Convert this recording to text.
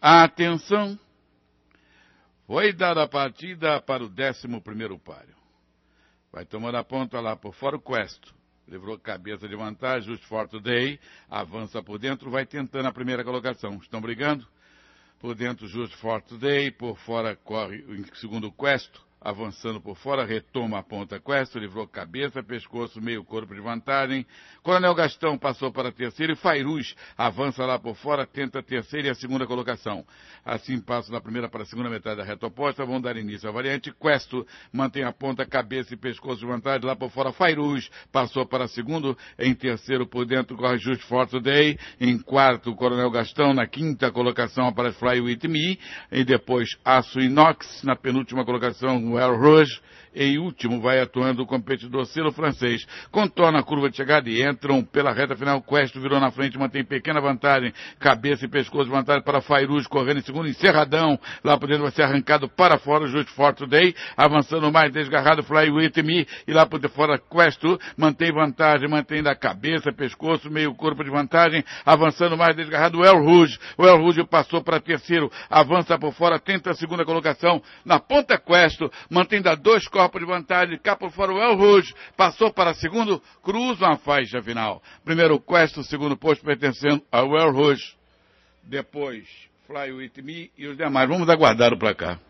A atenção foi dada a partida para o 11 páreo. Vai tomando a ponta lá por fora o Questo. Livrou cabeça de vantagem, os Forte Day avança por dentro, vai tentando a primeira colocação. Estão brigando? Por dentro, Just Forte Day, por fora corre o segundo Questo avançando por fora, retoma a ponta Quest, livrou cabeça, pescoço, meio corpo de vantagem. Coronel Gastão passou para a terceira e Fairuz avança lá por fora, tenta a terceira e a segunda colocação. Assim passa da primeira para a segunda metade da reta oposta, vão dar início à variante. Questo mantém a ponta, cabeça e pescoço de vantagem lá por fora. Fairuz passou para segundo, em terceiro por dentro corre Just For Day, em quarto Coronel Gastão, na quinta colocação aparece Fly With Me, e depois Aço Inox, na penúltima colocação Samuel Rouge. Em último vai atuando o competidor silo-francês. Contorna a curva de chegada e entram pela reta final. Questo virou na frente, mantém pequena vantagem. Cabeça e pescoço vantagem para Fairuz, correndo em segundo. Encerradão. Lá por dentro vai ser arrancado para fora o Just For Today. Avançando mais desgarrado Fly With Me. E lá por de fora Questo mantém vantagem, mantém da cabeça, pescoço, meio corpo de vantagem. Avançando mais desgarrado o El Rouge. O El Rouge passou para terceiro. Avança por fora, tenta a segunda colocação. Na ponta Questo mantendo a dois corpos de vantagem, cá por fora o El Rouge passou para segundo, cruza uma faixa final. Primeiro Quest, o segundo posto pertencendo ao El Rouge. Depois Fly With Me e os demais. Vamos aguardar o placar.